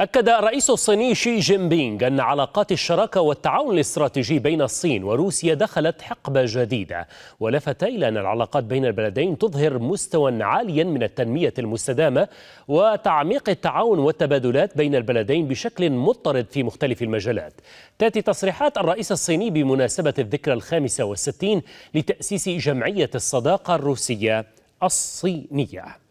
أكد الرئيس الصيني شي جين بينغ أن علاقات الشراكة والتعاون الاستراتيجي بين الصين وروسيا دخلت حقبة جديدة ولفت إلى أن العلاقات بين البلدين تظهر مستوى عاليا من التنمية المستدامة وتعميق التعاون والتبادلات بين البلدين بشكل مضطرد في مختلف المجالات تأتي تصريحات الرئيس الصيني بمناسبة الذكرى الخامسة والستين لتأسيس جمعية الصداقة الروسية الصينية